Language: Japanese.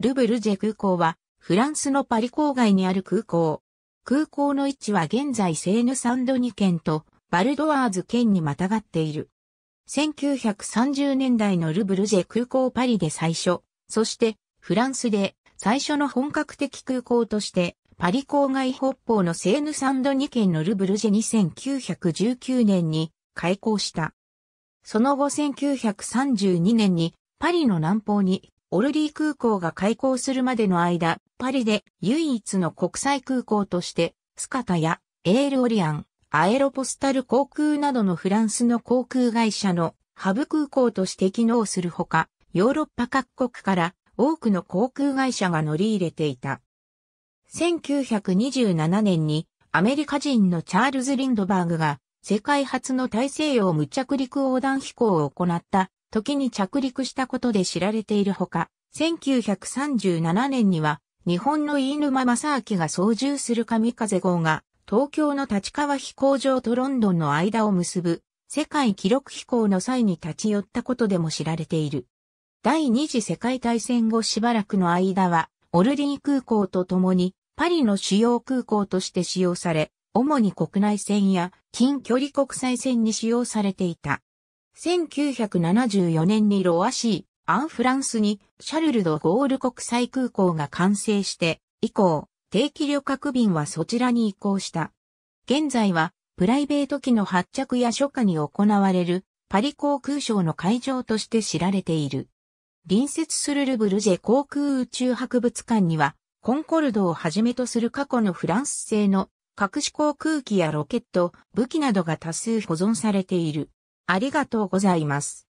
ルブルジェ空港は、フランスのパリ郊外にある空港。空港の位置は現在セーヌサンドニ県とバルドワーズ県にまたがっている。1930年代のルブルジェ空港パリで最初、そしてフランスで最初の本格的空港としてパリ郊外北方のセーヌサンドニ県のルブルジェ2919年に開港した。その後1932年にパリの南方にオルディ空港が開港するまでの間、パリで唯一の国際空港として、スカタやエールオリアン、アエロポスタル航空などのフランスの航空会社のハブ空港として機能するほか、ヨーロッパ各国から多くの航空会社が乗り入れていた。1927年にアメリカ人のチャールズ・リンドバーグが世界初の大西洋無着陸横断飛行を行った時に着陸したことで知られているほか、1937年には日本の飯沼正明が操縦する神風号が東京の立川飛行場とロンドンの間を結ぶ世界記録飛行の際に立ち寄ったことでも知られている。第二次世界大戦後しばらくの間はオルディー空港とともにパリの主要空港として使用され、主に国内線や近距離国際線に使用されていた。1974年にロアシー、アンフランスにシャルルド・ゴール国際空港が完成して以降、定期旅客便はそちらに移行した。現在はプライベート機の発着や初夏に行われるパリ航空ショーの会場として知られている。隣接するルブルジェ航空宇宙博物館には、コンコルドをはじめとする過去のフランス製の隠し航空機やロケット、武器などが多数保存されている。ありがとうございます。